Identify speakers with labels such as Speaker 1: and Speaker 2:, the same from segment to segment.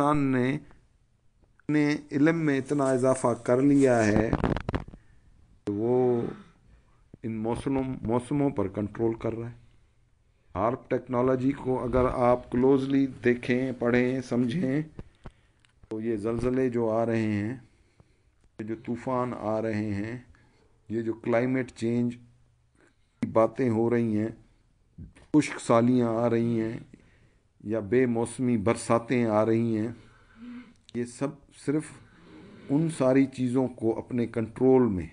Speaker 1: इंसान ने ने इलम में इतना इजाफ़ा कर लिया है वो इन मौसमों मौसमों पर कंट्रोल कर रहा है हार्प टेक्नोलॉजी को अगर आप क्लोजली देखें पढ़ें समझें तो ये जलज़ले जो आ रहे हैं ये जो तूफ़ान आ रहे हैं ये जो क्लाइमेट चेंज की बातें हो रही हैं खुश्क सालियाँ आ रही हैं या बेमौसमी बरसातें आ रही हैं ये सब सिर्फ उन सारी चीज़ों को अपने कंट्रोल में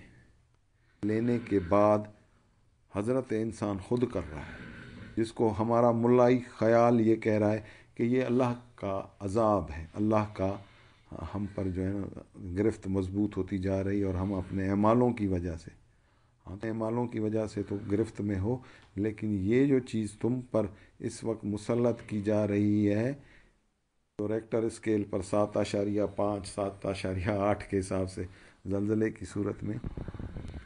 Speaker 1: लेने के बाद हज़रत इंसान खुद कर रहा है जिसको हमारा मुलाई ख्याल ये कह रहा है कि ये अल्लाह का अजाब है अल्लाह का हम पर जो है ना गिरफ्त मजबूत होती जा रही और हम अपने अमालों की वजह से मालों की वजह से तो गिरफ्त में हो लेकिन ये जो चीज़ तुम पर इस वक्त मुसलत की जा रही है तो रेक्टर स्केल पर सात आशारिया पाँच सात आशारिया आठ के हिसाब से जलजले की सूरत में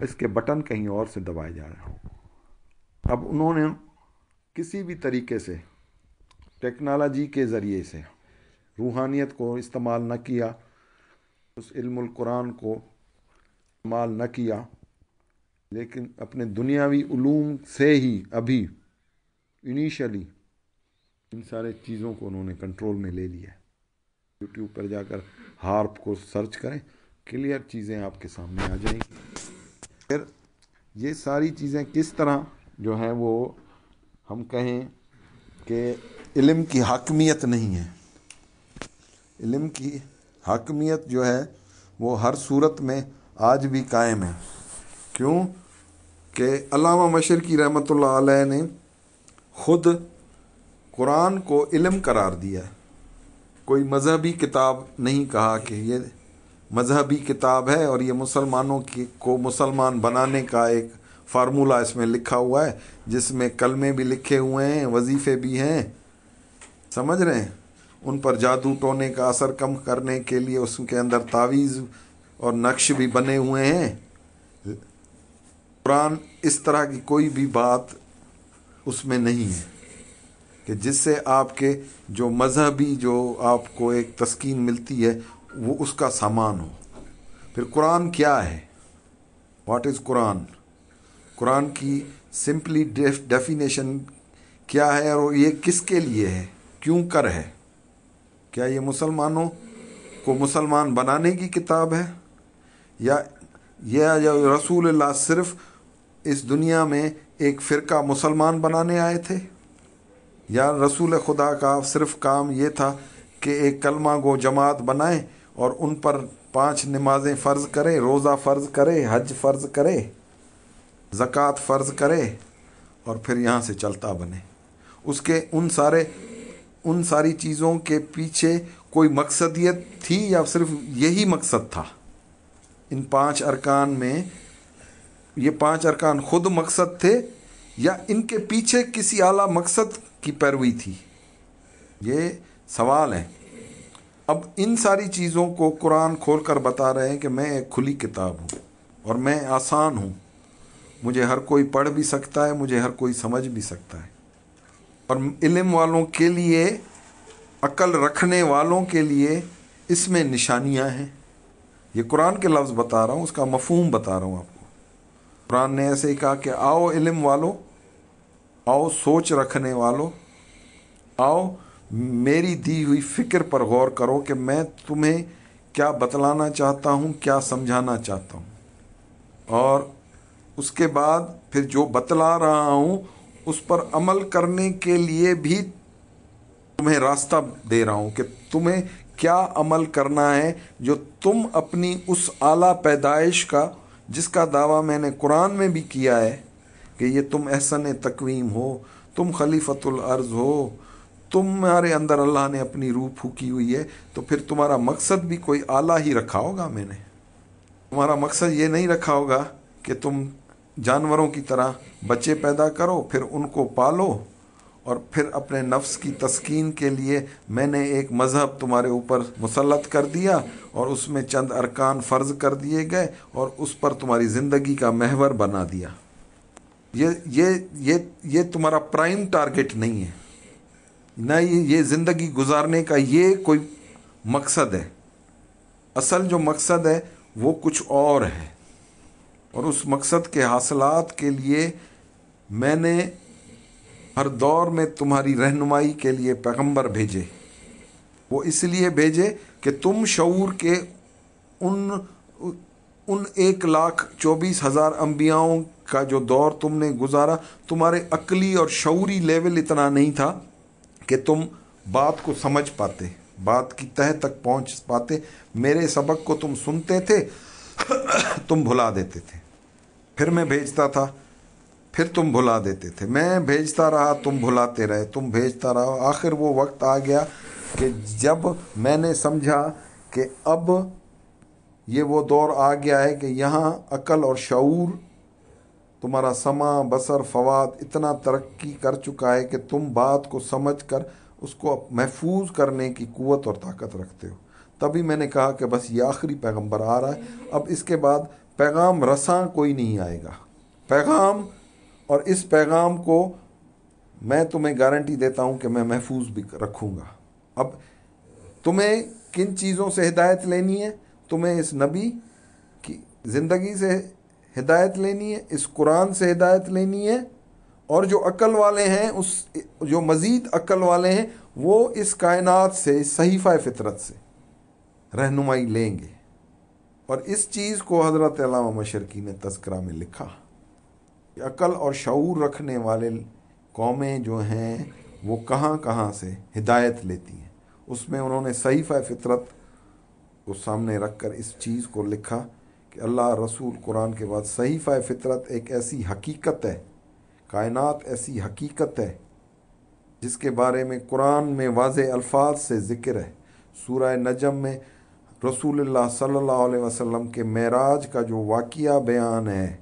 Speaker 1: इसके बटन कहीं और से दबाए जा रहे हो अब उन्होंने किसी भी तरीके से टेक्नोलॉजी के ज़रिए से रूहानियत को इस्तेमाल न किया उस इल्मुल कुरान को इस्तेमाल न किया लेकिन अपने दुनियावी उलूम से ही अभी इनिशियली इन सारे चीज़ों को उन्होंने कंट्रोल में ले लिया यूट्यूब पर जाकर हार्प को सर्च करें क्लियर चीज़ें आपके सामने आ जाएंगी फिर ये सारी चीज़ें किस तरह जो हैं वो हम कहें कि इलम की हकमियत नहीं है इलम की हकमियत जो है वो हर सूरत में आज भी कायम है क्यों कि अलामा मशर की रहमत ने ख़ुद कुरान को इलम करार दिया कोई मजहबी किताब नहीं कहा कि ये मजहबी किताब है और ये मुसलमानों की को मुसलमान बनाने का एक फार्मूला इसमें लिखा हुआ है जिसमें कलमे भी लिखे हुए हैं वजीफ़े भी हैं समझ रहे हैं उन पर जादू टोने का असर कम करने के लिए उसके अंदर तावीज़ और नक्श भी बने हुए हैं कुरान इस तरह की कोई भी बात उसमें नहीं है कि जिससे आपके जो मजहबी जो आपको एक तस्कीन मिलती है वो उसका सामान हो फिर कुरान क्या है वाट इज़ कुरान कुरान की सिंपली डेफिनेशन क्या है और ये किसके लिए है क्यों कर है क्या ये मुसलमानों को मुसलमान बनाने की किताब है या यह रसूल सिर्फ़ इस दुनिया में एक फ़िरका मुसलमान बनाने आए थे या रसूल खुदा का सिर्फ काम ये था कि एक कलमा गो जमात बनाए और उन पर पांच नमाजें फ़र्ज़ करें रोज़ा फ़र्ज़ करें हज फ़र्ज़ करें ज़क़़त फ़र्ज़ करें और फिर यहाँ से चलता बने उसके उन सारे उन सारी चीज़ों के पीछे कोई मकसदियत थी या सिर्फ यही मकसद था इन पांच अरकान में ये पांच अरकान खुद मकसद थे या इनके पीछे किसी आला मकसद की पैरवी थी ये सवाल है अब इन सारी चीज़ों को कुरान खोल कर बता रहे हैं कि मैं एक खुली किताब हूँ और मैं आसान हूँ मुझे हर कोई पढ़ भी सकता है मुझे हर कोई समझ भी सकता है और इलम वालों के लिए अकल रखने वालों के लिए इसमें निशानियाँ हैं ये कुरान के लफ्ज़ बता रहा हूँ उसका मफहूम बता रहा हूँ आपको कुरान ने ऐसे ही कहा कि आओ इलम वालो आओ सोच रखने वालों आओ मेरी दी हुई फिक्र पर गौर करो कि मैं तुम्हें क्या बतलाना चाहता हूँ क्या समझाना चाहता हूँ और उसके बाद फिर जो बतला रहा हूँ उस पर अमल करने के लिए भी तुम्हें रास्ता दे रहा हूँ कि तुम्हें क्या अमल करना है जो तुम अपनी उस आला पैदाइश का जिसका दावा मैंने कुरान में भी किया है कि ये तुम एहसन तकवीम हो तुम खलीफतुल अर्ज़ हो तुम्हारे अंदर अल्लाह ने अपनी रूह फूकी हुई है तो फिर तुम्हारा मकसद भी कोई आला ही रखा होगा मैंने तुम्हारा मकसद ये नहीं रखा होगा कि तुम जानवरों की तरह बच्चे पैदा करो फिर उनको पालो और फिर अपने नफ्स की तस्कीन के लिए मैंने एक मज़हब तुम्हारे ऊपर मुसलत कर दिया और उसमें चंद अरकान फ़र्ज कर दिए गए और उस पर तुम्हारी ज़िंदगी का महवर बना दिया ये ये ये ये तुम्हारा प्राइम टारगेट नहीं है न ये ये ज़िंदगी गुजारने का ये कोई मकसद है असल जो मकसद है वो कुछ और है और उस मकसद के हासिलत के लिए मैंने हर दौर में तुम्हारी रहनुमाई के लिए पैगंबर भेजे वो इसलिए भेजे कि तुम शूर के उन उन एक लाख चौबीस हज़ार अम्बियाओं का जो दौर तुमने गुजारा तुम्हारे अकली और शौरी लेवल इतना नहीं था कि तुम बात को समझ पाते बात की तह तक पहुंच पाते मेरे सबक को तुम सुनते थे तुम भुला देते थे फिर मैं भेजता था फिर तुम भुला देते थे मैं भेजता रहा तुम भुलाते रहे तुम भेजता रहो आखिर वो वक्त आ गया कि जब मैंने समझा कि अब ये वो दौर आ गया है कि यहाँ अकल और शूर तुम्हारा समा बसर फवाद इतना तरक्की कर चुका है कि तुम बात को समझ कर उसको महफूज करने की क़वत और ताकत रखते हो तभी मैंने कहा कि बस ये आखिरी पैगम्बर आ रहा है अब इसके बाद पैगाम रसा कोई नहीं आएगा पैगाम और इस पैगाम को मैं तुम्हें गारंटी देता हूँ कि मैं महफूज भी रखूँगा अब तुम्हें किन चीज़ों से हिदायत लेनी है तुम्हें इस नबी की ज़िंदगी से हिदायत लेनी है इस कुरान से हिदायत लेनी है और जो अक्ल वाले हैं उस जो मज़ीद अक्ल वाले हैं वो इस कायनात से सहीफ़ा फितरत से रहनुमाई लेंगे और इस चीज़ को हज़रत मशरकी ने तस्करा में लिखा अकल और शूर रखने वाले कौमें जो हैं वो कहाँ कहाँ से हिदायत लेती हैं उसमें उन्होंने सहीफ़ फितरत को सामने रख कर इस चीज़ को लिखा कि अल्लाह रसूल कुरान के बाद सहीफ़ फितरत एक ऐसी हकीकत है कायनात ऐसी हकीकत है जिसके बारे में कुरान में वाज अल्फाज से ज़िक्र है सूर नजम में रसूल सल्ला वसम के मराज का जो वाक़ बयान है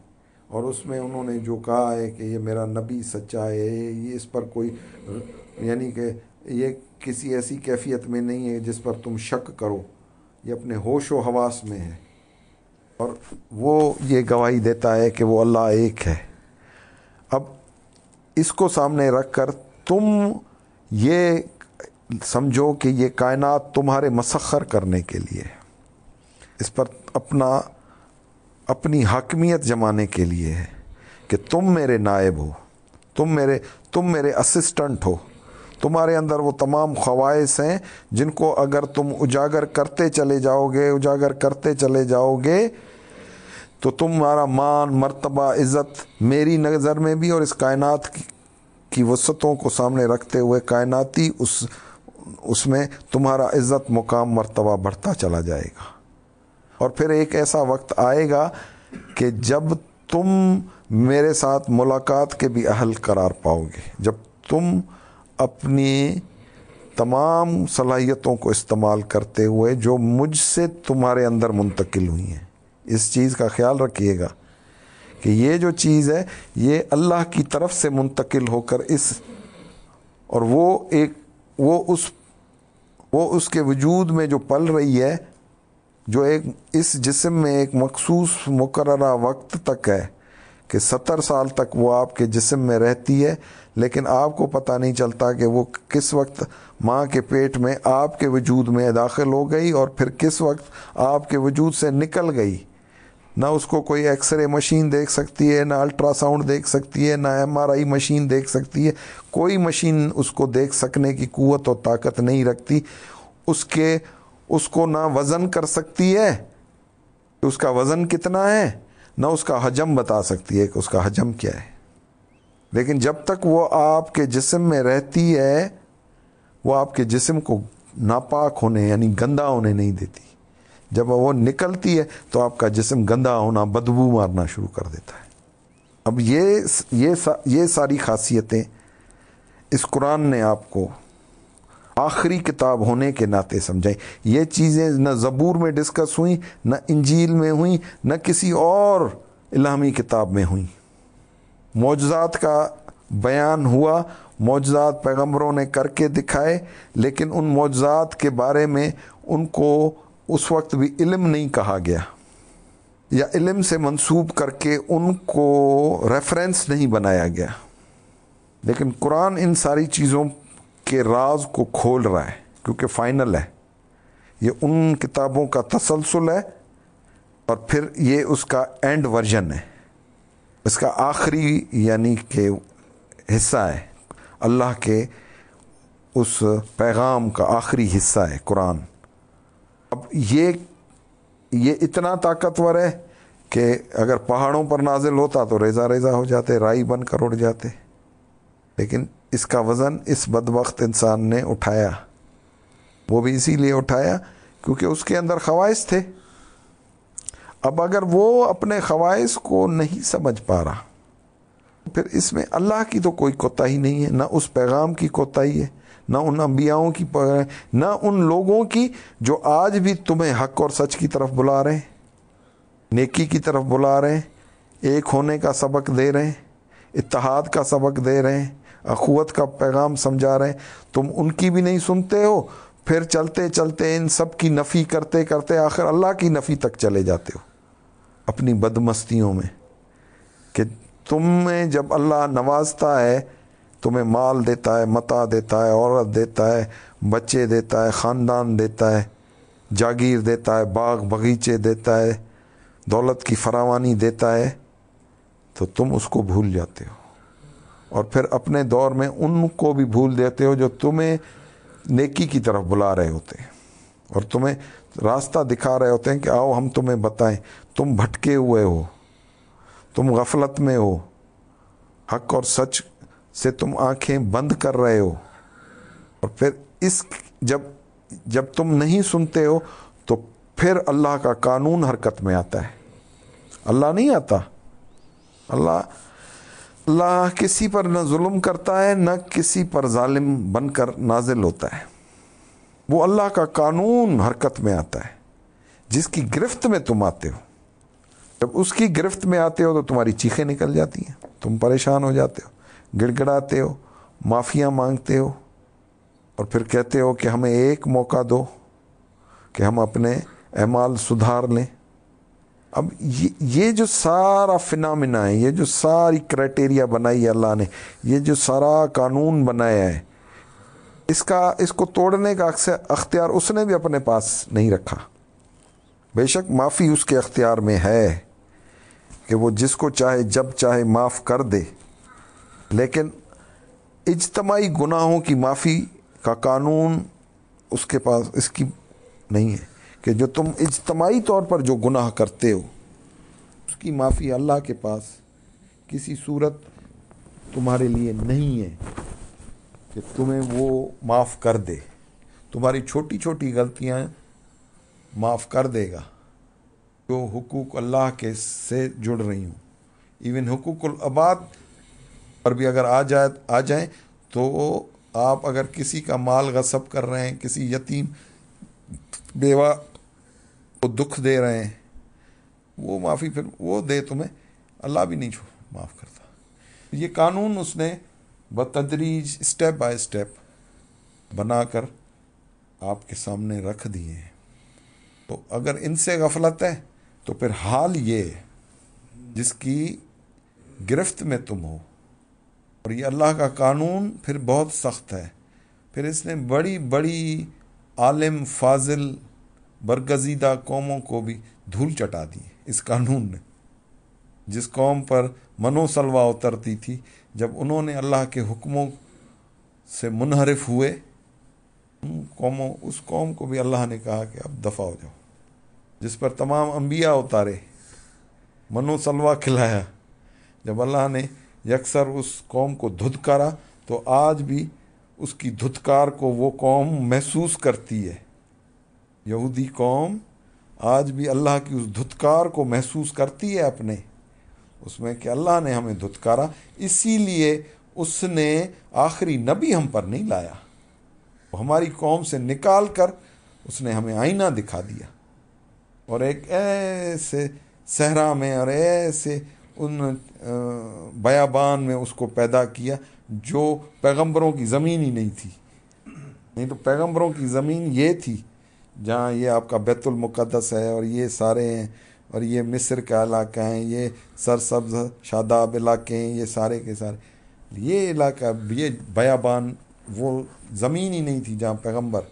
Speaker 1: और उसमें उन्होंने जो कहा है कि ये मेरा नबी सच्चा है ये इस पर कोई यानी कि ये किसी ऐसी कैफियत में नहीं है जिस पर तुम शक करो ये अपने होश व हवास में है और वो ये गवाही देता है कि वो अल्लाह एक है अब इसको सामने रख कर तुम ये समझो कि ये कायनात तुम्हारे मसखर करने के लिए इस पर अपना अपनी हकमियत जमाने के लिए है कि तुम मेरे नायब हो तुम मेरे तुम मेरे असिस्टेंट हो तुम्हारे अंदर वो तमाम ख्वाहिश हैं जिनको अगर तुम उजागर करते चले जाओगे उजागर करते चले जाओगे तो तुम्हारा मान मर्तबा इज़्ज़त मेरी नज़र में भी और इस कायनात की, की वसतों को सामने रखते हुए कायनाती उस उसमें तुम्हारा इज़्ज़त मुकाम मर्तबा बढ़ता चला जाएगा और फिर एक ऐसा वक्त आएगा कि जब तुम मेरे साथ मुलाकात के भी अहल करार पाओगे जब तुम अपनी तमाम सलाहियतों को इस्तेमाल करते हुए जो मुझसे तुम्हारे अंदर मुंतकिल हुई हैं इस चीज़ का ख्याल रखिएगा कि ये जो चीज़ है ये अल्लाह की तरफ से मुंतकिल होकर इस और वो एक वो उस वो उसके वजूद में जो पल रही है जो एक इस जिसम में एक मखसूस मुकर वक्त तक है कि सत्तर साल तक वो आपके जिसम में रहती है लेकिन आपको पता नहीं चलता कि वो किस वक्त माँ के पेट में आपके वजूद में दाखिल हो गई और फिर किस वक्त आपके वजूद से निकल गई ना उसको कोई एक्सरे मशीन देख सकती है ना अल्ट्रासाउंड देख सकती है ना एमआरआई मशीन देख सकती है कोई मशीन उसको देख सकने की क़ुत और ताकत नहीं रखती उसके उसको ना वज़न कर सकती है कि उसका वज़न कितना है ना उसका हजम बता सकती है कि उसका हजम क्या है लेकिन जब तक वो आपके जिस्म में रहती है वो आपके जिस्म को नापाक होने यानी गंदा होने नहीं देती जब वो निकलती है तो आपका जिस्म गंदा होना बदबू मारना शुरू कर देता है अब ये ये सा, ये सारी खासियतें इस कुरान ने आपको आखिरी किताब होने के नाते समझाई ये चीज़ें न ज़बूर में डिस्कस हुई न इंजील में हुई न किसी और इलामी किताब में हुई मौजात का बयान हुआ मोजात पैगम्बरों ने करके दिखाए लेकिन उन मोजात के बारे में उनको उस वक्त भी इलम नहीं कहा गया या इलम से मनसूब करके उनको रेफरेंस नहीं बनाया गया लेकिन कुरान इन सारी चीज़ों के राज को खोल रहा है क्योंकि फाइनल है ये उन किताबों का तसलसल है और फिर ये उसका एंड वर्जन है इसका आखिरी यानी के हिस्सा है अल्लाह के उस पैगाम का आखिरी हिस्सा है कुरान अब ये ये इतना ताकतवर है कि अगर पहाड़ों पर नाजिल होता तो रेजा रेजा हो जाते राई बनकर उड़ जाते लेकिन इसका वज़न इस बदबخت इंसान ने उठाया वो भी इसीलिए उठाया क्योंकि उसके अंदर ख़्वाहिश थे अब अगर वो अपने ख़्वाहिश को नहीं समझ पा रहा फिर इसमें अल्लाह की तो कोई कोताही नहीं है ना उस पैगाम की कोताही है ना उन अम्बियाओं की ना उन लोगों की जो आज भी तुम्हें हक और सच की तरफ बुला रहे हैं नेकी की तरफ बुला रहे हैं एक होने का सबक दे रहे हैं इतिहाद का सबक दे रहे हैं अखुवत का पैगाम समझा रहे हैं तुम उनकी भी नहीं सुनते हो फिर चलते चलते इन सब की नफ़ी करते करते आखिर अल्लाह की नफ़ी तक चले जाते हो अपनी बदमस्तियों में कि तुम्हें जब अल्लाह नवाजता है तुम्हें माल देता है मता देता है औरत देता है बच्चे देता है ख़ानदान देता है जागीर देता है बाग बगीचे देता है दौलत की फरावानी देता है तो तुम उसको भूल जाते हो और फिर अपने दौर में उनको भी भूल देते हो जो तुम्हें नेकी की तरफ बुला रहे होते हैं और तुम्हें रास्ता दिखा रहे होते हैं कि आओ हम तुम्हें बताएं तुम भटके हुए हो तुम गफलत में हो हक और सच से तुम आंखें बंद कर रहे हो और फिर इस जब जब तुम नहीं सुनते हो तो फिर अल्लाह का कानून हरकत में आता है अल्लाह नहीं आता अल्लाह अल्लाह किसी पर न जुल्म करता है न किसी पर ालिम बनकर नाजिल होता है वो अल्लाह का कानून हरकत में आता है जिसकी गिरफ्त में तुम आते हो जब उसकी गिरफ्त में आते हो तो तुम्हारी चीखें निकल जाती हैं तुम परेशान हो जाते हो गिड़गिड़ाते हो माफ़ियाँ मांगते हो और फिर कहते हो कि हमें एक मौका दो कि हम अपने अमाल सुधार लें अब ये ये जो सारा फिनमिना है ये जो सारी क्राइटेरिया बनाई है अल्लाह ने ये जो सारा कानून बनाया है इसका इसको तोड़ने का अक्सर अख्तियार उसने भी अपने पास नहीं रखा बेशक माफ़ी उसके अख्तियार में है कि वो जिसको चाहे जब चाहे माफ़ कर दे लेकिन इजतमाही गुनाहों की माफ़ी का कानून उसके पास इसकी नहीं है कि जो तुम इजतमाही तौर पर जो गुनाह करते हो उसकी माफ़ी अल्लाह के पास किसी सूरत तुम्हारे लिए नहीं है कि तुम्हें वो माफ़ कर दे तुम्हारी छोटी छोटी गलतियाँ माफ़ कर देगा जो हुकूक अल्लाह के से जुड़ रही हूँ इवन हकूक़ुलआबाद पर भी अगर आ जाए आ जाए तो आप अगर किसी का माल गसब कर रहे हैं किसी यतीम बेवा वो दुख दे रहे हैं वो माफ़ी फिर वो दे तुम्हें अल्लाह भी नहीं माफ़ करता ये कानून उसने बतदरीज स्टेप बाय स्टेप बनाकर आपके सामने रख दिए हैं तो अगर इनसे गफलत है तो फिर हाल ये जिसकी गिरफ्त में तुम हो और ये अल्लाह का कानून फिर बहुत सख्त है फिर इसने बड़ी बड़ी आलिम फाजिल बरगजीदा कौमों को भी धूल चटा दी इस कानून ने जिस कौम पर मनोसलवा उतरती थी जब उन्होंने अल्लाह के हुक्मों से मुनहरफ हुए उन कौमों उस कौम को भी अल्लाह ने कहा कि अब दफ़ा हो जाओ जिस पर तमाम अम्बिया उतारे मनोसलवा खिलाया जब अल्लाह ने यकसर उस कौम को धुतकारा तो आज भी उसकी धुतकार को वो कौम महसूस करती है यहूदी कौम आज भी अल्लाह की उस धुतकार को महसूस करती है अपने उसमें कि अल्लाह ने हमें धुतकारा इसीलिए उसने आखिरी नबी हम पर नहीं लाया वो हमारी कौम से निकाल कर उसने हमें आईना दिखा दिया और एक ऐसे सहरा में और ऐसे उन बयाबान में उसको पैदा किया जो पैगंबरों की ज़मीन ही नहीं थी नहीं तो पैगंबरों की ज़मीन ये थी जहाँ ये आपका बैतुल है और ये सारे हैं और ये मिस्र का इलाका है ये सरसब्ज शादाब इलाके हैं ये सारे के सारे ये इलाका ये बयाबान वो ज़मीन ही नहीं थी जहाँ पैगंबर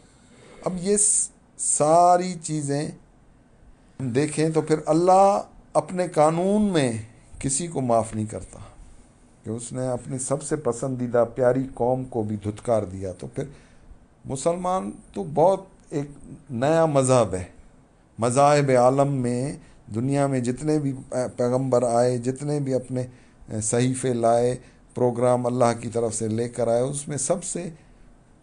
Speaker 1: अब ये सारी चीज़ें देखें तो फिर अल्लाह अपने कानून में किसी को माफ़ नहीं करता कि उसने अपनी सबसे पसंदीदा प्यारी कौम को भी धुतकार दिया तो फिर मुसलमान तो बहुत एक नया मज़हब है मज़ाहब आलम में दुनिया में जितने भी पैगंबर आए जितने भी अपने सहीफ़े लाए प्रोग्राम अल्लाह की तरफ से लेकर आए उसमें सबसे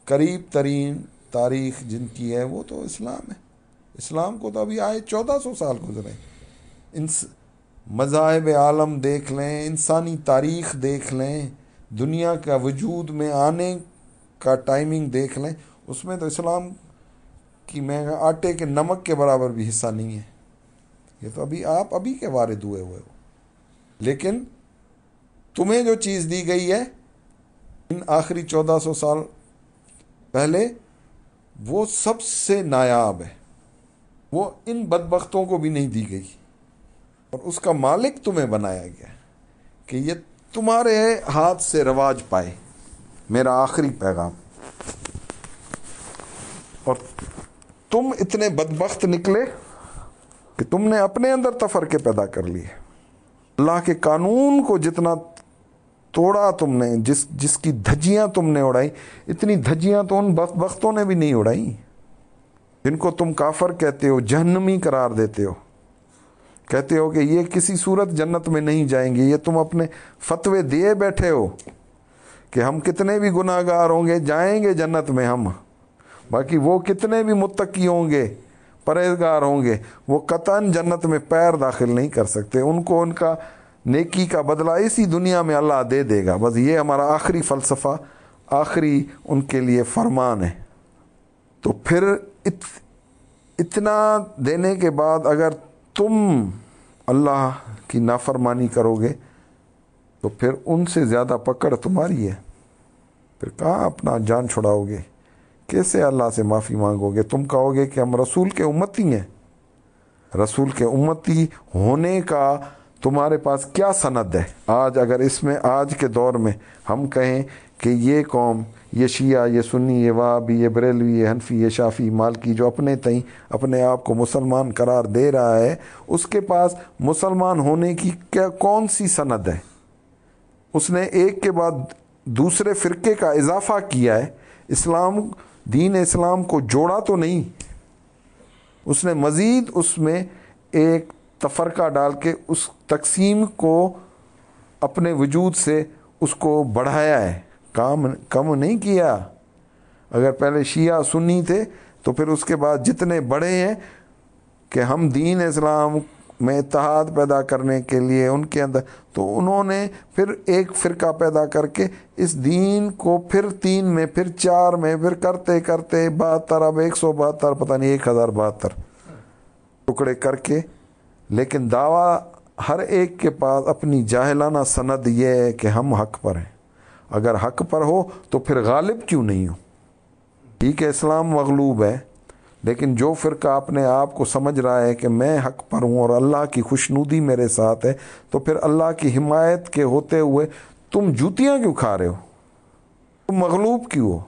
Speaker 1: करीब तरीन तारीख जिनकी है वो तो इस्लाम है इस्लाम को तो अभी आए चौदह सौ साल गुजरे इन मज़ाहब आलम देख लें इंसानी तारीख देख लें दुनिया का वजूद में आने का टाइमिंग देख लें उसमें तो इस्लाम कि मैं आटे के नमक के बराबर भी हिस्सा नहीं है ये तो अभी आप अभी के वारे दुए हुए हो लेकिन तुम्हें जो चीज़ दी गई है इन आखिरी चौदह सौ साल पहले वो सबसे नायाब है वो इन बदबख्तों को भी नहीं दी गई और उसका मालिक तुम्हें बनाया गया कि ये तुम्हारे हाथ से रवाज पाए मेरा आखिरी पैगाम और तुम इतने बदबخت निकले कि तुमने अपने अंदर तफरके पैदा कर लिए अल्लाह के कानून को जितना तोड़ा तुमने जिस जिसकी धज्जियां तुमने उड़ाई इतनी धज्जियां तो उन बदबख्तों ने भी नहीं उड़ाई जिनको तुम काफर कहते हो जहन्नमी करार देते हो कहते हो कि ये किसी सूरत जन्नत में नहीं जाएंगे ये तुम अपने फतवे दिए बैठे हो कि हम कितने भी गुनाहगार होंगे जाएंगे जन्नत में हम बाकी वो कितने भी मुतकी होंगे परहेजगार होंगे वो कतन जन्नत में पैर दाखिल नहीं कर सकते उनको उनका नेकी का बदला इसी दुनिया में अल्लाह दे देगा बस ये हमारा आखिरी फ़लसफ़ा आखिरी उनके लिए फरमान है तो फिर इत, इतना देने के बाद अगर तुम अल्लाह की नाफरमानी करोगे तो फिर उनसे ज़्यादा पकड़ तुम्हारी है फिर कहाँ अपना जान छुड़ाओगे कैसे अल्लाह से माफ़ी मांगोगे तुम कहोगे कि हम रसूल के उम्मती हैं रसूल के उम्मती होने का तुम्हारे पास क्या सनद है आज अगर इसमें आज के दौर में हम कहें कि ये कौम ये शिया ये सुन्नी ये वाबी ये बरेलवी ये हनफी ये शाफ़ी मालकी जो अपने तई अपने आप को मुसलमान करार दे रहा है उसके पास मुसलमान होने की क्या कौन सी सनद है उसने एक के बाद दूसरे फ़िरके का इजाफ़ा किया है इस्लाम दीन इस्लाम को जोड़ा तो नहीं उसने मज़ीद उसमें एक तफरका डाल के उस तकसीम को अपने वजूद से उसको बढ़ाया है काम कम नहीं किया अगर पहले शिया सुन्नी थे तो फिर उसके बाद जितने बड़े हैं कि हम दीन इस्लाम में इतिहाद पैदा करने के लिए उनके अंदर तो उन्होंने फिर एक फ़िरका पैदा करके इस दीन को फिर तीन में फिर चार में फिर करते करते बहत्तर अब एक सौ बहत्तर पता नहीं एक हज़ार बहत्तर टुकड़े करके लेकिन दावा हर एक के पास अपनी जाहिलाना सनद यह है कि हम हक पर हैं अगर हक पर हो तो फिर गालिब क्यों नहीं हो ठीक है इस्लाम मगलूब है लेकिन जो फ़िरका अपने आप को समझ रहा है कि मैं हक पर हूँ और अल्लाह की खुशनुदी मेरे साथ है तो फिर अल्लाह की हिमायत के होते हुए तुम जूतियाँ क्यों खा रहे हो तुम मगलूब क्यों हो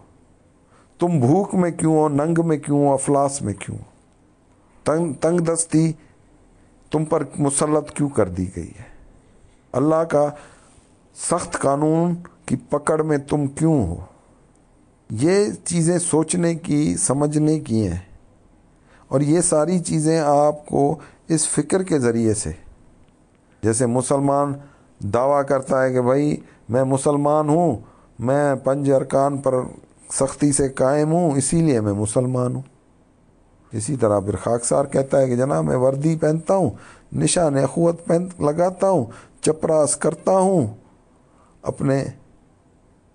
Speaker 1: तुम भूख में क्यों हो नंग में क्यों हो अफलास में क्यों तंग तंग दस्ती तुम पर मुसलत क्यों कर दी गई है अल्लाह का सख्त कानून की पकड़ में तुम क्यों हो ये चीज़ें सोचने की समझने की हैं और ये सारी चीज़ें आपको इस फ़िक्र के ज़रिए से जैसे मुसलमान दावा करता है कि भाई मैं मुसलमान हूँ मैं पंज अरकान पर सख्ती से कायम हूँ इसीलिए मैं मुसलमान हूँ इसी तरह फिर खाकसार कहता है कि जना मैं वर्दी पहनता हूँ निशान अखुत पहन लगाता हूँ चपरास करता हूँ अपने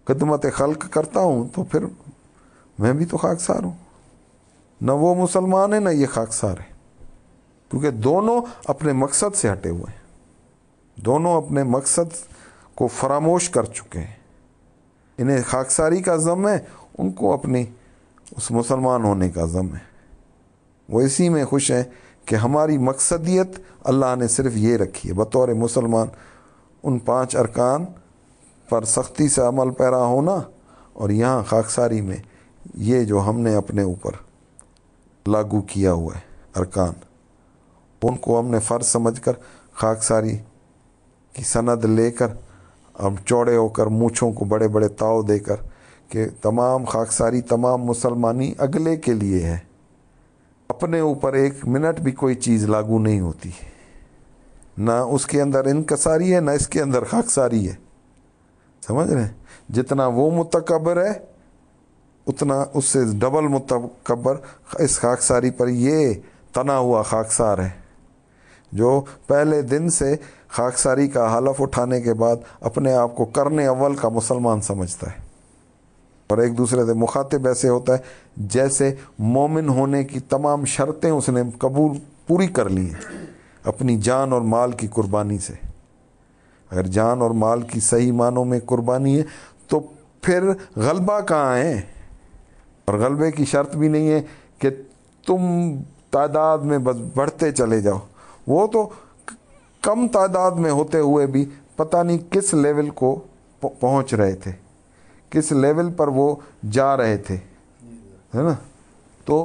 Speaker 1: खदमत खल्क करता हूँ तो फिर मैं भी तो खाकसार हूँ न वो मुसलमान है न ये खाकसार है क्योंकि दोनों अपने मकसद से हटे हुए हैं दोनों अपने मकसद को फरामोश कर चुके हैं इन्हें खाकसारी का ज़म है उनको अपनी उस मुसलमान होने का ज़म है वो इसी में खुश हैं कि हमारी मकसदियत अल्लाह ने सिर्फ ये रखी है बतौर मुसलमान उन पांच अरकान पर सख्ती से अमल पैरा होना और यहाँ खाकसारी में ये जो हमने अपने ऊपर लागू किया हुआ है अरकान उनको हमने फ़र्ज समझकर खाकसारी की सनद लेकर हम चौड़े होकर मूछों को बड़े बड़े ताव देकर के तमाम खाकसारी तमाम मुसलमानी अगले के लिए है अपने ऊपर एक मिनट भी कोई चीज़ लागू नहीं होती ना उसके अंदर इनकसारी है ना इसके अंदर खाकसारी है समझ रहे हैं जितना वो मुतकबर है उतना उससे डबल मुतकबर इस खाकसारी पर ये तना हुआ खाकसार है जो पहले दिन से खाकसारी का हलफ उठाने के बाद अपने आप को करने अव्वल का मुसलमान समझता है और एक दूसरे से मुखातिब ऐसे होता है जैसे मोमिन होने की तमाम शर्तें उसने कबूल पूरी कर ली हैं अपनी जान और माल की कुर्बानी से अगर जान और माल की सही मानों में कुर्बानी है तो फिर गलबा कहाँ है और गलबे की शर्त भी नहीं है कि तुम तादाद में बस बढ़ते चले जाओ वो तो कम तादाद में होते हुए भी पता नहीं किस लेवल को पहुंच रहे थे किस लेवल पर वो जा रहे थे है ना तो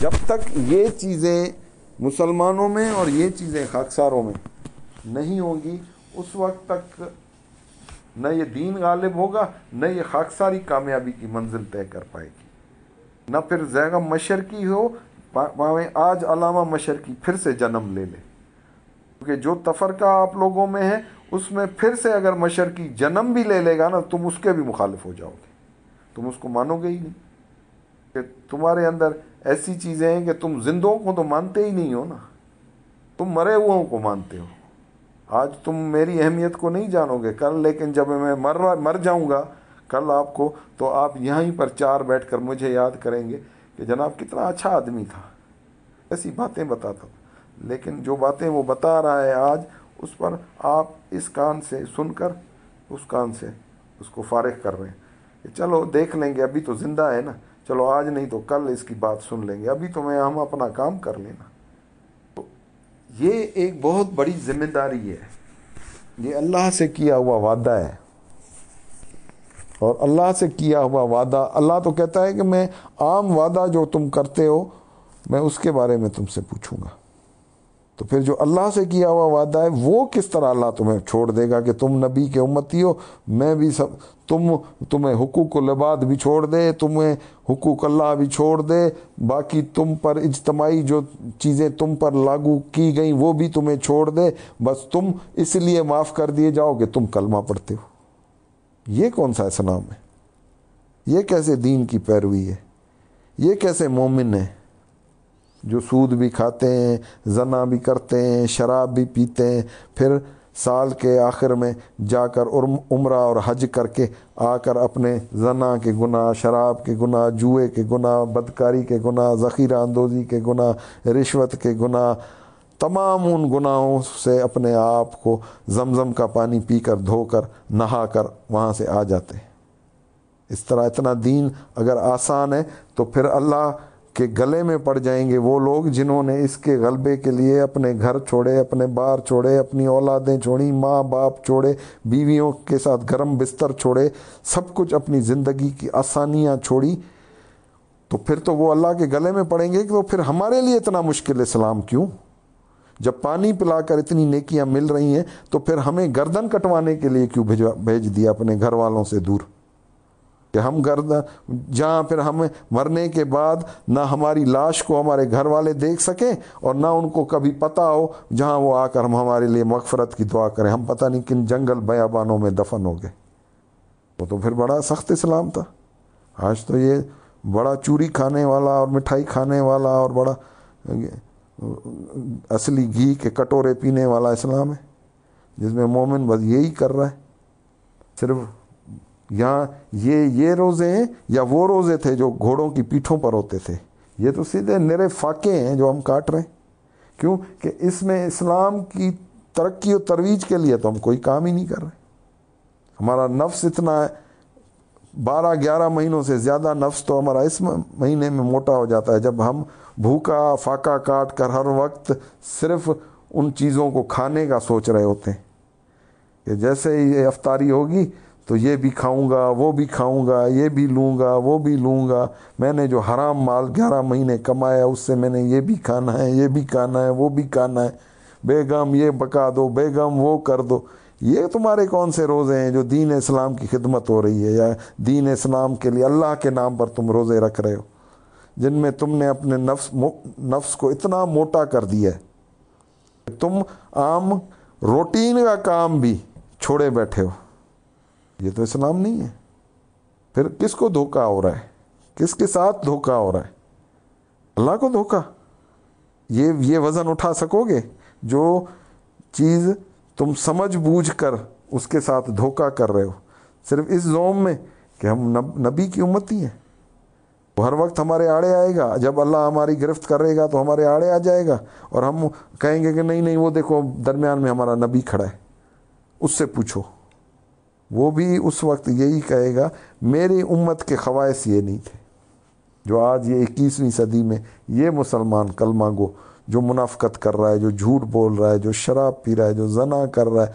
Speaker 1: जब तक ये चीज़ें मुसलमानों में और ये चीज़ें खाकसारों में नहीं होंगी उस वक्त तक न ये दीन गालिब होगा न ये खाकसारी कामयाबी की मंजिल तय कर पाएगी न फिर जैगा मशरकी हो भावें आज अलामा मशर की फिर से जन्म ले ले क्योंकि जो तफरका आप लोगों में है उसमें फिर से अगर मशरकी जन्म भी ले लेगा ना तुम उसके भी मुखालिफ हो जाओगे तुम उसको मानोगे ही नहीं कि तुम्हारे अंदर ऐसी चीज़ें हैं कि तुम जिंदों को तो मानते ही नहीं हो ना तुम मरे हुओं को मानते हो आज तुम मेरी अहमियत को नहीं जानोगे कल लेकिन जब मैं मर मर जाऊंगा कल आपको तो आप यहीं पर चार बैठ कर मुझे याद करेंगे कि जनाब कितना अच्छा आदमी था ऐसी बातें बताता था लेकिन जो बातें वो बता रहा है आज उस पर आप इस कान से सुनकर उस कान से उसको फारग कर रहे हैं कि चलो देख लेंगे अभी तो ज़िंदा है ना चलो आज नहीं तो कल इसकी बात सुन लेंगे अभी तो मैं हम अपना काम कर लेना ये एक बहुत बड़ी जिम्मेदारी है ये अल्लाह से किया हुआ वादा है और अल्लाह से किया हुआ वादा अल्लाह तो कहता है कि मैं आम वादा जो तुम करते हो मैं उसके बारे में तुमसे पूछूंगा तो फिर जो अल्लाह से किया हुआ वादा है वो किस तरह अल्लाह तुम्हें छोड़ देगा कि तुम नबी के उम्मती हो मैं भी सब तुम तुम्हें हुकूक लबाद भी छोड़ दे तुम्हें हुकूक अल्लाह भी छोड़ दे बाकी तुम पर इजतमाही जो चीज़ें तुम पर लागू की गई वो भी तुम्हें छोड़ दे बस तुम इसलिए माफ़ कर दिए जाओ कि तुम कलमा पढ़ते हो ये कौन सा इस्लाम है ये कैसे दीन की पैरवी है ये कैसे मोमिन है जो सूद भी खाते हैं जना भी करते हैं शराब भी पीते हैं फिर साल के आखिर में जाकर उम्र और हज करके आकर अपने जना के गुनाह शराब के गुनाह जुए के गुनाह बदकारी के गुनाह ज़ख़ीरा अंदोज़ी के गुनाह रिश्वत के गुनाह तमाम उन गुनाहों से अपने आप को जमज़म का पानी पीकर धोकर नहा कर वहाँ से आ जाते हैं इस तरह इतना दीन अगर आसान है तो फिर अल्लाह के गले में पड़ जाएंगे वो लोग जिन्होंने इसके गलबे के लिए अपने घर छोड़े अपने बार छोड़े अपनी औलादें छोड़ी माँ बाप छोड़े बीवियों के साथ गर्म बिस्तर छोड़े सब कुछ अपनी ज़िंदगी की आसानियाँ छोड़ी तो फिर तो वो अल्लाह के गले में पड़ेंगे कि तो फिर हमारे लिए इतना मुश्किल इस्लाम क्यों जब पानी पिलाकर इतनी नेकियां मिल रही हैं तो फिर हमें गर्दन कटवाने के लिए क्यों भेज दिया अपने घर वालों से दूर कि हम गर्द जहाँ फिर हम मरने के बाद ना हमारी लाश को हमारे घर वाले देख सकें और ना उनको कभी पता हो जहाँ वो आकर हम हमारे लिए मगफरत की दुआ करें हम पता नहीं किन जंगल बयाबानों में दफन हो गए वो तो फिर बड़ा सख्त इस्लाम था आज तो ये बड़ा चूरी खाने वाला और मिठाई खाने वाला और बड़ा असली घी के कटोरे पीने वाला इस्लाम है जिसमें मोमिन बस यही कर रहा है सिर्फ या ये ये रोज़े हैं या वो रोज़े थे जो घोड़ों की पीठों पर होते थे ये तो सीधे निरे फाके हैं जो हम काट रहे हैं क्यों कि इसमें इस्लाम की तरक्की और तरवीज के लिए तो हम कोई काम ही नहीं कर रहे हमारा नफ्स इतना बारह ग्यारह महीनों से ज़्यादा नफ्स तो हमारा इस महीने में मोटा हो जाता है जब हम भूखा फाका काट कर हर वक्त सिर्फ उन चीज़ों को खाने का सोच रहे होते हैं कि जैसे ही अफ्तारी होगी तो ये भी खाऊंगा वो भी खाऊंगा ये भी लूँगा वो भी लूँगा मैंने जो हराम माल ग्यारह महीने कमाया उससे मैंने ये भी खाना है ये भी खाना है वो भी खाना है बेगम ये पका दो बेगम वो कर दो ये तुम्हारे कौन से रोज़े हैं जो दीन इस्लाम की खिदमत हो रही है या दीन इस्लाम के लिए अल्लाह के नाम पर तुम रोज़े रख रहे हो जिनमें तुमने अपने नफ्स नफ्स को इतना मोटा कर दिया है तुम आम रोटीन का काम भी छोड़े बैठे हो ये तो इस्लाम नहीं है फिर किसको धोखा हो रहा है किसके साथ धोखा हो रहा है अल्लाह को धोखा ये ये वज़न उठा सकोगे जो चीज़ तुम समझ बूझ कर उसके साथ धोखा कर रहे हो सिर्फ इस जोम में कि हम नब, नबी की उम्मती हैं वो हर वक्त हमारे आड़े आएगा जब अल्लाह हमारी गिरफ्त करेगा तो हमारे आड़े आ जाएगा और हम कहेंगे कि नहीं नहीं वो देखो दरमियान में हमारा नबी खड़ा है उससे पूछो वो भी उस वक्त यही कहेगा मेरी उम्मत के ख़वास ये नहीं थे जो आज ये इक्कीसवीं सदी में ये मुसलमान कलमा गो जो मुनाफ़त कर रहा है जो झूठ बोल रहा है जो शराब पी रहा है जो जना कर रहा है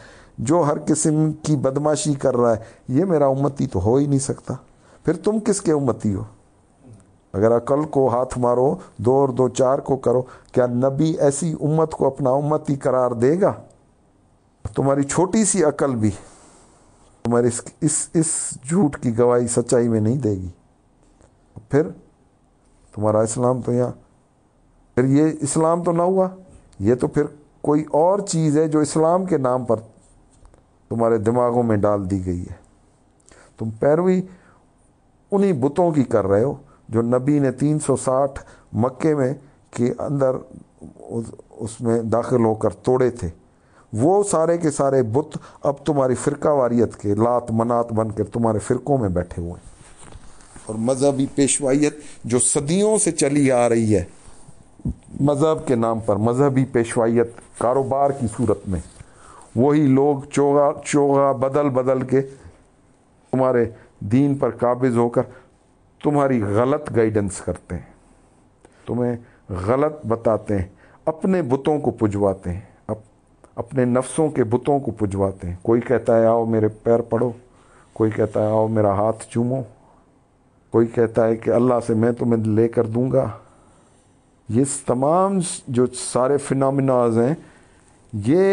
Speaker 1: जो हर किस्म की बदमाशी कर रहा है ये मेरा उम्मती तो हो ही नहीं सकता फिर तुम किसके उम्मती हो अगर अकल को हाथ मारो दो और दो चार को करो क्या नबी ऐसी उम्मत को अपना उम्मती करार देगा तुम्हारी छोटी सी अकल भी हमारे इस इस इस झूठ की गवाही सच्चाई में नहीं देगी फिर तुम्हारा इस्लाम तो यहाँ फिर ये इस्लाम तो ना हुआ ये तो फिर कोई और चीज़ है जो इस्लाम के नाम पर तुम्हारे दिमागों में डाल दी गई है तुम पैरवी उन्हीं बुतों की कर रहे हो जो नबी ने 360 मक्के में के अंदर उसमें दाखिल होकर तोड़े थे वो सारे के सारे बुत अब तुम्हारी फ़िरका वारियत के लात मनात बनकर तुम्हारे फ़िरकों में बैठे हुए हैं और मजहबी पेशवाइत जो सदियों से चली आ रही है मज़हब के नाम पर मजहबी पेशवाइत कारोबार की सूरत में वही लोग चोगा चोगा बदल बदल के तुम्हारे दीन पर काबिज होकर तुम्हारी गलत गाइडेंस करते हैं तुम्हें गलत बताते हैं अपने बुतों को पुजवाते हैं अपने नफ्सों के बुतों को पुजवाते हैं कोई कहता है आओ मेरे पैर पढ़ो कोई कहता है आओ मेरा हाथ चूमो कोई कहता है कि अल्लाह से मैं तुम्हें ले कर दूंगा ये तमाम जो सारे फिनमिनाज हैं ये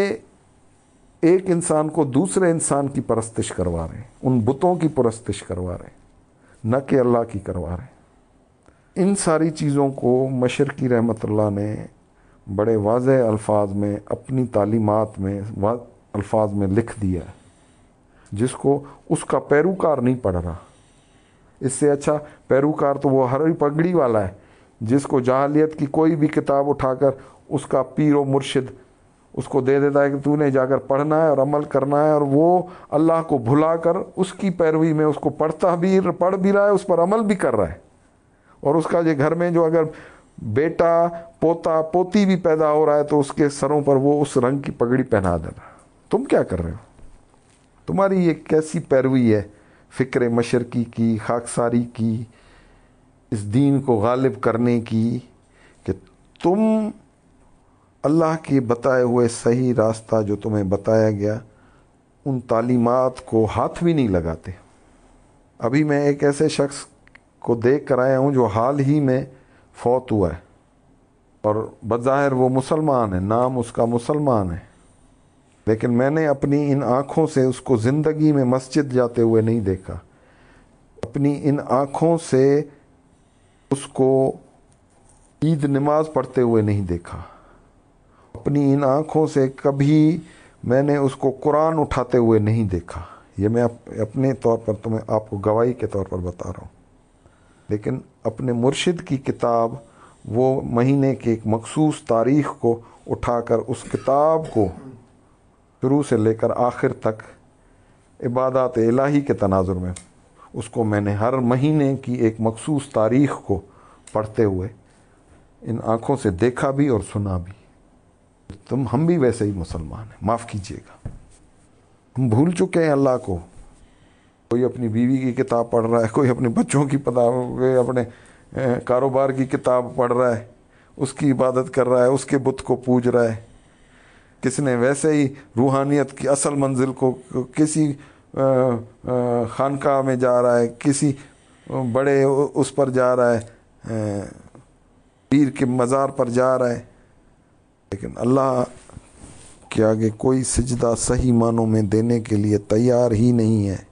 Speaker 1: एक इंसान को दूसरे इंसान की परस्तिश करवा रहे हैं उन बुतों की परस्तिश करवा रहे हैं न कि अल्लाह की करवा रहे हैं इन सारी चीज़ों को मशर की रहमत ने बड़े वाज अल्फाज में अपनी तालीमत में अल्फाज में लिख दिया है जिसको उसका पैरोकार नहीं पढ़ रहा इससे अच्छा पैरोकार तो वो हर पगड़ी वाला है जिसको जहालियत की कोई भी किताब उठाकर उसका पीर व मुर्शिद उसको दे देता है कि तूने जाकर पढ़ना है और अमल करना है और वो अल्लाह को भुला कर उसकी पैरवी में उसको पढ़ता भी पढ़ भी रहा है उस पर अमल भी कर रहा है और उसका ये घर में जो अगर बेटा पोता पोती भी पैदा हो रहा है तो उसके सरों पर वो उस रंग की पगड़ी पहना देना तुम क्या कर रहे हो तुम्हारी ये कैसी पैरवी है फ़िक्र मशरकी की खाकसारी की इस दीन को गालिब करने की कि तुम अल्लाह के बताए हुए सही रास्ता जो तुम्हें बताया गया उन तालीमात को हाथ भी नहीं लगाते अभी मैं एक ऐसे शख्स को देख कर आया हूँ जो हाल ही में फौत हुआ है और बज़ाहिर वो मुसलमान है नाम उसका मुसलमान है लेकिन मैंने अपनी इन आँखों से उसको ज़िंदगी में मस्जिद जाते हुए नहीं देखा अपनी इन आँखों से उसको ईद नमाज़ पढ़ते हुए नहीं देखा अपनी इन आँखों से कभी मैंने उसको कुरान उठाते हुए नहीं देखा ये मैं अपने तौर पर तुम्हें तो आपको गवाही के तौर पर बता रहा हूँ लेकिन अपने मुर्शिद की किताब वो महीने की एक मखसूस तारीख को उठाकर उस किताब को शुरू से लेकर आखिर तक इबादत इलाही के तनाजुर में उसको मैंने हर महीने की एक मखसूस तारीख को पढ़ते हुए इन आँखों से देखा भी और सुना भी तुम हम भी वैसे ही मुसलमान हैं माफ़ कीजिएगा हम भूल चुके हैं अल्लाह को कोई अपनी बीवी की किताब पढ़ रहा है कोई अपने बच्चों की किताब कोई अपने कारोबार की किताब पढ़ रहा है उसकी इबादत कर रहा है उसके बुत को पूज रहा है किसने वैसे ही रूहानियत की असल मंजिल को किसी खानका में जा रहा है किसी बड़े उस पर जा रहा है पीर के मज़ार पर जा रहा है लेकिन अल्लाह के आगे कोई सजदा सही मानों में देने के लिए तैयार ही नहीं है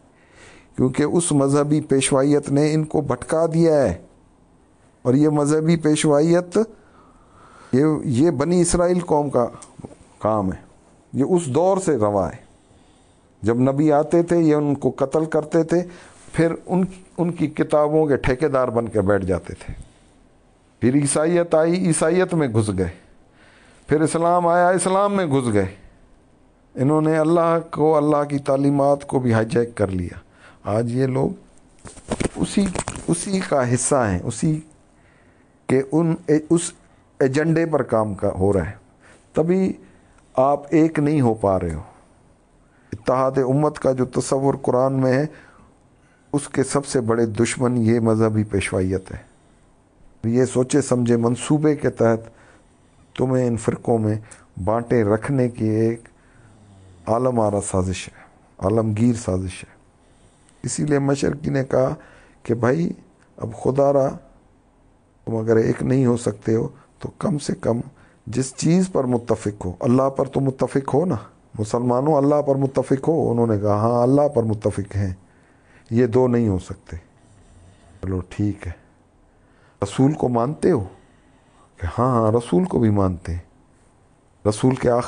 Speaker 1: क्योंकि उस मजहबी पेशवाइत ने इनको भटका दिया है और ये मजहबी पेशवाइत ये ये बनी इसराइल कौम का काम है ये उस दौर से रवा है जब नबी आते थे ये उनको कत्ल करते थे फिर उन उनकी किताबों के ठेकेदार बन के बैठ जाते थे फिर ईसाइत आई ईसाइत में घुस गए फिर इस्लाम आया इस्लाम में घुस गए इन्होंने अल्लाह को अल्लाह की तालीमत को भी हाईजैक कर लिया आज ये लोग उसी उसी का हिस्सा हैं उसी के उन ए, उस एजेंडे पर काम का हो रहा है तभी आप एक नहीं हो पा रहे हो इतहाद उम्मत का जो तस्वुर कुरान में है उसके सबसे बड़े दुश्मन ये मजहबी पेशवाइत है ये सोचे समझे मंसूबे के तहत तुम्हें इन फ़िरक़ों में बांटे रखने की एक आलमारा साजिश है आलमगीर साजिश है इसीलिए मशरकी ने कहा कि भाई अब खुदा रहा तुम अगर एक नहीं हो सकते हो तो कम से कम जिस चीज़ पर मुतफ़ हो अल्लाह पर तो मुतफ़ हो ना मुसलमानों अल्लाह पर मुतफ़ हो उन्होंने कहा हाँ अल्लाह पर मुतफ़ हैं ये दो नहीं हो सकते चलो ठीक है रसूल को मानते हो कि हाँ हाँ रसूल को भी मानते हैं रसूल के आखिर